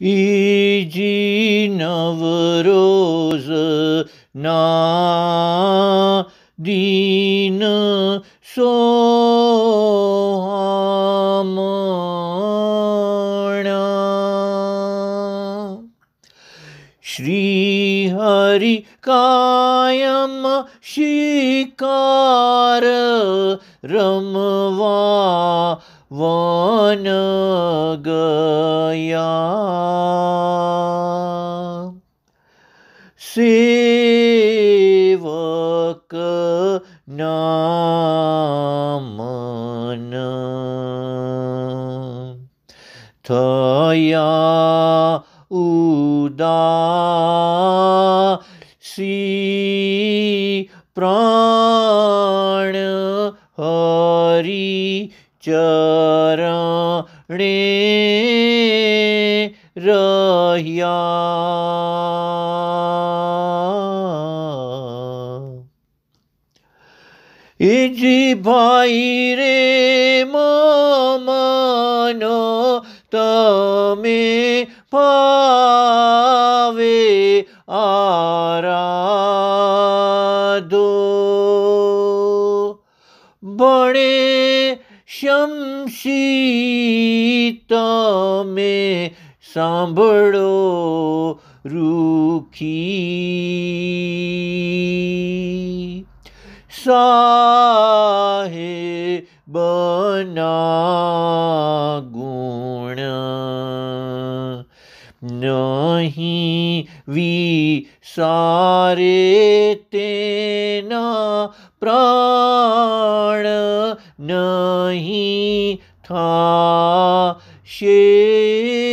easy Navroz ना दीन सोहामणा श्रीहरि कायम शिकार रमवा वन गया सेवक नामन थया उदा सी प्राण हरी चरणे रहिया इजी भाई रे मानो तमे पावे आरा दो बड़े શમશી મેં સાંભળો રૂખી સાહે બના ગુણ नहि वी तेना प्राण नहि था